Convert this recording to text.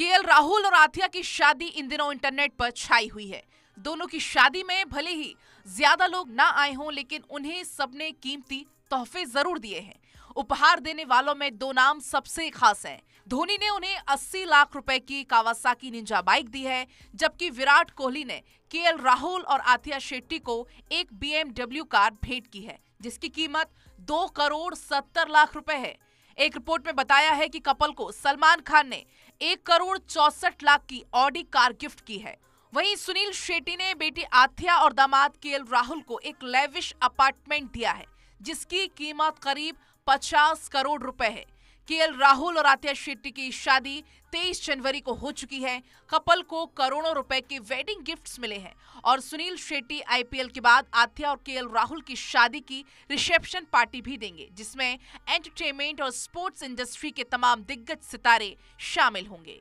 KL Rahul और आथिया की शादी इन दिनों इंटरनेट पर छाई हुई है दोनों की शादी में भले ही ज्यादा लोग ना आए हों लेकिन उन्हें सबने कीमती तोहफे जरूर दिए हैं उपहार देने वालों में दो नाम सबसे खास हैं। धोनी ने उन्हें 80 लाख रुपए की कावासाकी निंजा बाइक दी है जबकि विराट कोहली ने केएल राहुल और आथिया शेट्टी को एक बीएमडब्ल्यू कार भेंट की है जिसकी कीमत दो करोड़ सत्तर लाख रुपए है एक रिपोर्ट में बताया है कि कपल को सलमान खान ने एक करोड़ चौसठ लाख की ऑडी कार गिफ्ट की है वहीं सुनील शेट्टी ने बेटी आथिया और दामाद के राहुल को एक लेविश अपार्टमेंट दिया है जिसकी कीमत करीब पचास करोड़ रुपए है केएल राहुल और आतिया शेट्टी की शादी 23 जनवरी को हो चुकी है कपल को करोड़ों रुपए के वेडिंग गिफ्ट्स मिले हैं और सुनील शेट्टी आईपीएल के बाद आतिया और केएल राहुल की शादी की रिसेप्शन पार्टी भी देंगे जिसमें एंटरटेनमेंट और स्पोर्ट्स इंडस्ट्री के तमाम दिग्गज सितारे शामिल होंगे